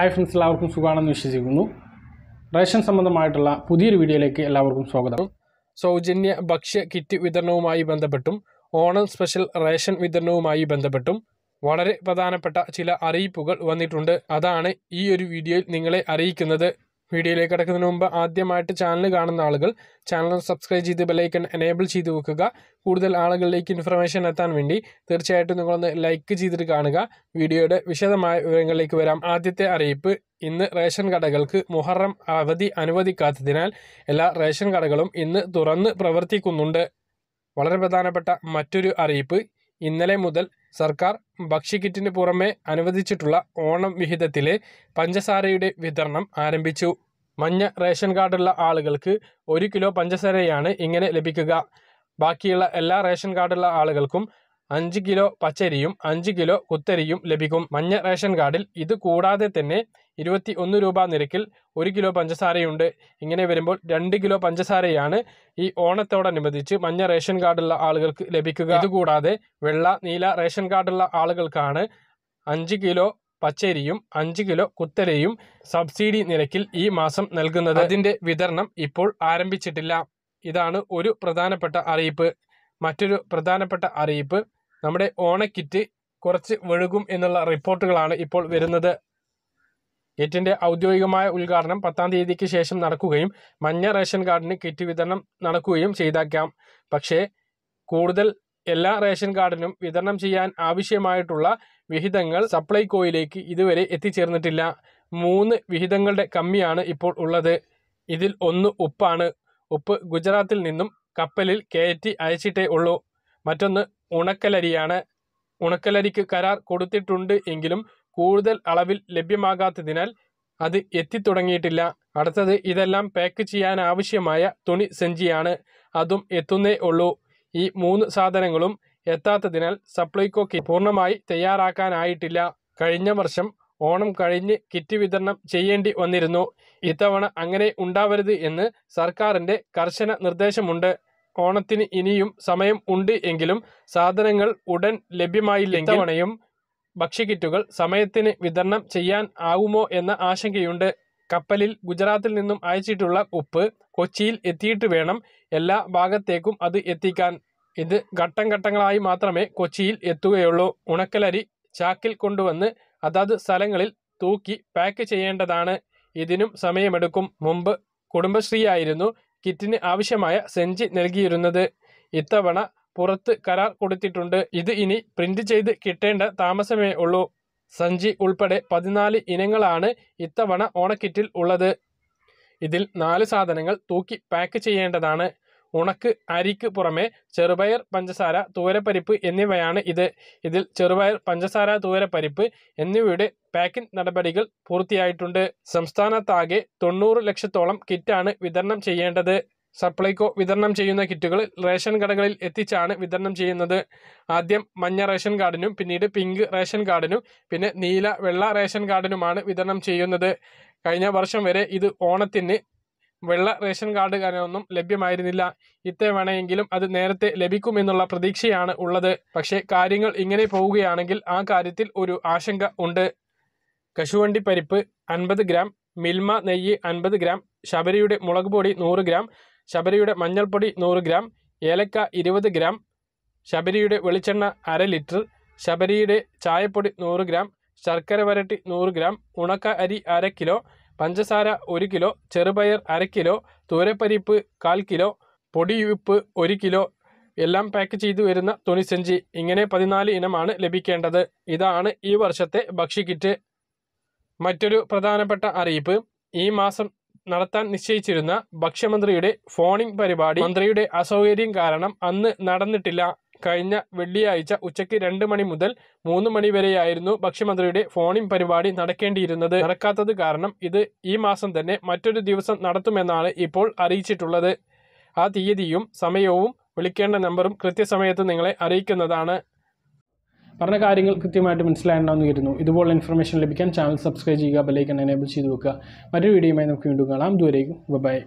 hi friends എല്ലാവർക്കും സുഖമാണെന്ന് വിശ്വസിക്കുന്നു റേഷൻ സംബന്ധമായിട്ടുള്ള പുതിയൊരു വീഡിയോയിലേക്ക് എല്ലാവർക്കും സ്വാഗതം സൗജന്യ ഭക്ഷ്യ കിറ്റ് വിതരണവുമായി ബന്ധപ്പെട്ടും ഓണം സ്പെഷ്യൽ റേഷൻ വിതരണവുമായി ബന്ധപ്പെട്ടും വളരെ പ്രധാനപ്പെട്ട ചില അറിയിപ്പുകൾ വന്നിട്ടുണ്ട് അതാണ് ഈ ഒരു വീഡിയോയിൽ നിങ്ങളെ അറിയിക്കുന്നത് വീഡിയോയിലേക്ക് കിടക്കുന്നതിന് മുമ്പ് ആദ്യമായിട്ട് ചാനൽ കാണുന്ന ആളുകൾ ചാനൽ സബ്സ്ക്രൈബ് ചെയ്ത് ബെലൈക്കൺ എനേബിൾ ചെയ്ത് വെക്കുക കൂടുതൽ ആളുകളിലേക്ക് ഇൻഫർമേഷൻ എത്താൻ വേണ്ടി തീർച്ചയായിട്ടും നിങ്ങളൊന്ന് ലൈക്ക് ചെയ്തിട്ട് കാണുക വീഡിയോയുടെ വിശദമായ വിവരങ്ങളിലേക്ക് വരാം ആദ്യത്തെ അറിയിപ്പ് ഇന്ന് റേഷൻ കടകൾക്ക് മുഹറം അവധി അനുവദിക്കാത്തതിനാൽ എല്ലാ റേഷൻ കടകളും ഇന്ന് തുറന്ന് പ്രവർത്തിക്കുന്നുണ്ട് വളരെ പ്രധാനപ്പെട്ട മറ്റൊരു അറിയിപ്പ് ഇന്നലെ മുതൽ സർക്കാർ ഭക്ഷ്യക്കിറ്റിന് പുറമെ അനുവദിച്ചിട്ടുള്ള ഓണം വിഹിതത്തിലെ പഞ്ചസാരയുടെ വിതരണം ആരംഭിച്ചു മഞ്ഞ റേഷൻ കാർഡുള്ള ആളുകൾക്ക് ഒരു കിലോ പഞ്ചസാരയാണ് ഇങ്ങനെ ലഭിക്കുക ബാക്കിയുള്ള എല്ലാ റേഷൻ കാർഡുള്ള ആളുകൾക്കും അഞ്ച് കിലോ പച്ചരിയും അഞ്ച് കിലോ കുത്തരിയും ലഭിക്കും മഞ്ഞ റേഷൻ കാർഡിൽ ഇത് കൂടാതെ തന്നെ ഇരുപത്തി ഒന്ന് രൂപ നിരക്കിൽ ഒരു കിലോ പഞ്ചസാരയുണ്ട് ഇങ്ങനെ വരുമ്പോൾ രണ്ട് കിലോ പഞ്ചസാരയാണ് ഈ ഓണത്തോടനുബന്ധിച്ച് മഞ്ഞ റേഷൻ കാർഡുള്ള ആളുകൾക്ക് ലഭിക്കുക ഇതുകൂടാതെ വെള്ള നീല റേഷൻ കാർഡുള്ള ആളുകൾക്കാണ് അഞ്ച് കിലോ പച്ചരിയും അഞ്ച് കിലോ കുത്തരയും സബ്സിഡി നിരക്കിൽ ഈ മാസം നൽകുന്നത് അതിൻ്റെ വിതരണം ഇപ്പോൾ ആരംഭിച്ചിട്ടില്ല ഇതാണ് ഒരു പ്രധാനപ്പെട്ട അറിയിപ്പ് മറ്റൊരു പ്രധാനപ്പെട്ട അറിയിപ്പ് നമ്മുടെ ഓണക്കിറ്റ് കുറച്ച് വെഴുകും എന്നുള്ള റിപ്പോർട്ടുകളാണ് ഇപ്പോൾ വരുന്നത് കിറ്റിന്റെ ഔദ്യോഗികമായ ഉദ്ഘാടനം പത്താം തീയതിക്ക് ശേഷം നടക്കുകയും മഞ്ഞ റേഷൻ കാർഡിന് കിറ്റ് വിതരണം നടക്കുകയും ചെയ്താക്കാം പക്ഷേ കൂടുതൽ എല്ലാ റേഷൻ കാർഡിനും വിതരണം ചെയ്യാൻ ആവശ്യമായിട്ടുള്ള വിഹിതങ്ങൾ സപ്ലൈകോയിലേക്ക് ഇതുവരെ എത്തിച്ചേർന്നിട്ടില്ല മൂന്ന് വിഹിതങ്ങളുടെ കമ്മിയാണ് ഇപ്പോൾ ഉള്ളത് ഇതിൽ ഒന്ന് ഉപ്പാണ് ഉപ്പ് ഗുജറാത്തിൽ നിന്നും കപ്പലിൽ കയറ്റി അയച്ചിട്ടേ ഉള്ളൂ മറ്റൊന്ന് ഉണക്കലരിയാണ് ഉണക്കലരിക്ക് കരാർ കൊടുത്തിട്ടുണ്ട് എങ്കിലും കൂടുതൽ അളവിൽ ലഭ്യമാകാത്തതിനാൽ അത് എത്തിത്തുടങ്ങിയിട്ടില്ല അടുത്തത് ഇതെല്ലാം പാക്ക് ചെയ്യാൻ ആവശ്യമായ തുണി സെഞ്ചിയാണ് അതും എത്തുന്നേ ഉള്ളൂ ഈ മൂന്ന് സാധനങ്ങളും എത്താത്തതിനാൽ സപ്ലൈകോ കിറ്റ് പൂർണ്ണമായി തയ്യാറാക്കാനായിട്ടില്ല കഴിഞ്ഞ വർഷം ഓണം കഴിഞ്ഞ് കിറ്റ് വിതരണം ചെയ്യേണ്ടി വന്നിരുന്നു ഇത്തവണ അങ്ങനെ ഉണ്ടാവരുത് എന്ന് സർക്കാരിൻ്റെ കർശന നിർദ്ദേശമുണ്ട് ഓണത്തിന് ഇനിയും സമയം ഉണ്ട് എങ്കിലും സാധനങ്ങൾ ഉടൻ ലഭ്യമായില്ലെങ്കിൽ ഇത്തവണയും ഭക്ഷ്യക്കിറ്റുകൾ സമയത്തിന് വിതരണം ചെയ്യാൻ ആവുമോ എന്ന ആശങ്കയുണ്ട് കപ്പലിൽ ഗുജറാത്തിൽ നിന്നും അയച്ചിട്ടുള്ള ഉപ്പ് കൊച്ചിയിൽ എത്തിയിട്ട് വേണം എല്ലാ ഭാഗത്തേക്കും അത് എത്തിക്കാൻ ഇത് ഘട്ടം ഘട്ടങ്ങളായി മാത്രമേ കൊച്ചിയിൽ എത്തുകയുള്ളൂ ഉണക്കലരി ചാക്കിൽ കൊണ്ടുവന്ന് അതാത് സ്ഥലങ്ങളിൽ തൂക്കി പാക്ക് ചെയ്യേണ്ടതാണ് ഇതിനും സമയമെടുക്കും മുമ്പ് കുടുംബശ്രീയായിരുന്നു കിറ്റിന് ആവശ്യമായ സെഞ്ചി നൽകിയിരുന്നത് ഇത്തവണ പുറത്ത് കരാർ കൊടുത്തിട്ടുണ്ട് ഇത് ഇനി പ്രിന്റ് ചെയ്ത് കിട്ടേണ്ട താമസമേ ഉള്ളൂ സഞ്ചി ഉൾപ്പെടെ പതിനാല് ഇനങ്ങളാണ് ഇത്തവണ ഓണക്കിറ്റിൽ ഉള്ളത് ഇതിൽ നാല് സാധനങ്ങൾ തൂക്കി പാക്ക് ചെയ്യേണ്ടതാണ് ഉണക്ക് അരിക്ക് പുറമെ ചെറുപയർ പഞ്ചസാര തൂരപ്പരിപ്പ് എന്നിവയാണ് ഇത് ഇതിൽ ചെറുപയർ പഞ്ചസാര തൂരപ്പരിപ്പ് എന്നിവയുടെ പാക്കിംഗ് നടപടികൾ പൂർത്തിയായിട്ടുണ്ട് സംസ്ഥാനത്താകെ തൊണ്ണൂറ് ലക്ഷത്തോളം കിറ്റാണ് വിതരണം ചെയ്യേണ്ടത് സപ്ലൈകോ വിതരണം ചെയ്യുന്ന കിറ്റുകൾ റേഷൻ കടകളിൽ എത്തിച്ചാണ് വിതരണം ചെയ്യുന്നത് ആദ്യം മഞ്ഞ റേഷൻ കാർഡിനും പിന്നീട് പിങ്ക് റേഷൻ കാർഡിനും പിന്നെ നീല വെള്ള റേഷൻ കാർഡിനുമാണ് വിതരണം ചെയ്യുന്നത് കഴിഞ്ഞ വർഷം വരെ ഇത് ഓണത്തിന് വെള്ള റേഷൻ കാർഡ് കാരണമൊന്നും ലഭ്യമായിരുന്നില്ല ഇത്തവണയെങ്കിലും അത് നേരത്തെ ലഭിക്കുമെന്നുള്ള പ്രതീക്ഷയാണ് ഉള്ളത് പക്ഷേ കാര്യങ്ങൾ ഇങ്ങനെ പോവുകയാണെങ്കിൽ ആ കാര്യത്തിൽ ഒരു ആശങ്ക ഉണ്ട് കശുവണ്ടി പരിപ്പ് അൻപത് ഗ്രാം മിൽമ നെയ്യ് അൻപത് ഗ്രാം ശബരിയുടെ മുളക് പൊടി നൂറ് ഗ്രാം ശബരിയുടെ മഞ്ഞൾപ്പൊടി നൂറ് ഗ്രാം ഏലക്ക ഇരുപത് ഗ്രാം ശബരിയുടെ വെളിച്ചെണ്ണ അര ലിറ്റർ ശബരിയുടെ ചായപ്പൊടി നൂറ് ഗ്രാം ശർക്കര വരട്ടി നൂറ് ഗ്രാം ഉണക്ക അരി അര കിലോ പഞ്ചസാര ഒരു കിലോ ചെറുപയർ അര കിലോ തൂരപ്പരിപ്പ് കാൽ കിലോ പൊടിയുപ്പ് ഒരു കിലോ എല്ലാം പാക്ക് ചെയ്തു വരുന്ന തുണിസഞ്ചി ഇങ്ങനെ പതിനാല് ഇനമാണ് ലഭിക്കേണ്ടത് ഇതാണ് ഈ വർഷത്തെ ഭക്ഷ്യക്കിറ്റ് മറ്റൊരു പ്രധാനപ്പെട്ട അറിയിപ്പ് ഈ മാസം നടത്താൻ നിശ്ചയിച്ചിരുന്ന ഭക്ഷ്യമന്ത്രിയുടെ ഫോണിംഗ് പരിപാടി മന്ത്രിയുടെ അസൗകര്യം കാരണം അന്ന് നടന്നിട്ടില്ല കഴിഞ്ഞ വെള്ളിയാഴ്ച ഉച്ചയ്ക്ക് രണ്ട് മണി മുതൽ മൂന്ന് മണി വരെയായിരുന്നു ഭക്ഷ്യമന്ത്രിയുടെ ഫോണിംഗ് പരിപാടി നടക്കേണ്ടിയിരുന്നത് നടക്കാത്തത് കാരണം ഇത് ഈ മാസം തന്നെ മറ്റൊരു ദിവസം നടത്തുമെന്നാണ് ഇപ്പോൾ അറിയിച്ചിട്ടുള്ളത് ആ തീയതിയും സമയവും വിളിക്കേണ്ട നമ്പറും കൃത്യസമയത്ത് നിങ്ങളെ അറിയിക്കുന്നതാണ് പറഞ്ഞ കാര്യങ്ങൾ കൃത്യമായിട്ട് മനസ്സിലായിട്ടുണ്ടാവുന്ന കരുതുന്നു ഇതുപോലെ ഇൻഫർമേഷൻ ലഭിക്കാൻ ചാനൽ സബ്സ്ക്രൈബ് ചെയ്യുക ബെല്ലൈക്കൺ എനേബിൾ ചെയ്ത് വെക്കുക മറ്റൊരു വീഡിയോയുമായി നമുക്ക് വീണ്ടും കാണാം ദൂരേക്കും ബൈ